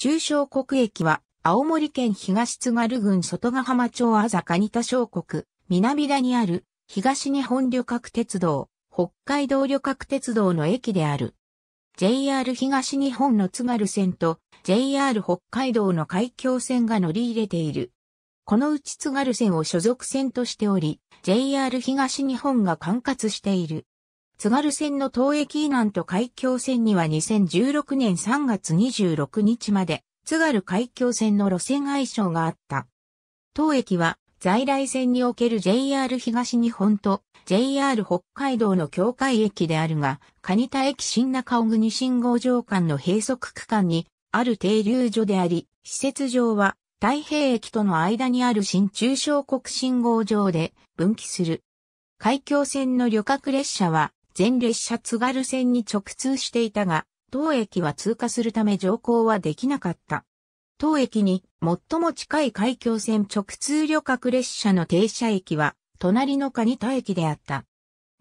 中小国駅は、青森県東津軽郡外ヶ浜町あざかにた小国、南田にある、東日本旅客鉄道、北海道旅客鉄道の駅である。JR 東日本の津軽線と JR 北海道の海峡線が乗り入れている。このうち津軽線を所属線としており、JR 東日本が管轄している。津軽線の東駅以南と海峡線には2016年3月26日まで津軽海峡線の路線愛称があった。東駅は在来線における JR 東日本と JR 北海道の境界駅であるが、蟹田駅新中小国信号場間の閉塞区間にある停留所であり、施設上は太平駅との間にある新中小国信号場で分岐する。海峡線の旅客列車は全列車津軽線に直通していたが、当駅は通過するため乗降はできなかった。当駅に最も近い海峡線直通旅客列車の停車駅は、隣の蟹田駅であった。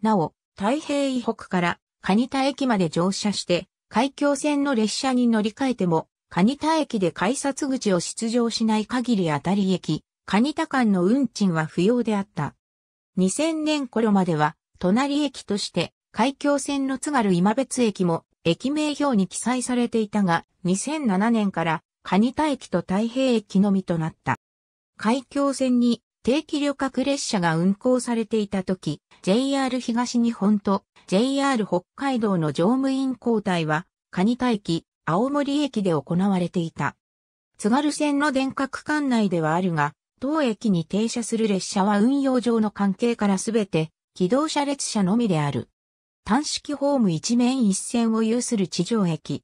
なお、太平以北から蟹田駅まで乗車して、海峡線の列車に乗り換えても、蟹田駅で改札口を出場しない限り当たり駅、蟹田間の運賃は不要であった。2000年頃までは、隣駅として海峡線の津軽今別駅も駅名表に記載されていたが、2007年から蟹田駅と太平駅のみとなった。海峡線に定期旅客列車が運行されていた時、JR 東日本と JR 北海道の乗務員交代は、蟹田駅、青森駅で行われていた。津軽線の電区管内ではあるが、当駅に停車する列車は運用上の関係からすべて、機動車列車のみである。短式ホーム一面一線を有する地上駅。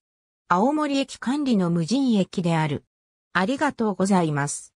青森駅管理の無人駅である。ありがとうございます。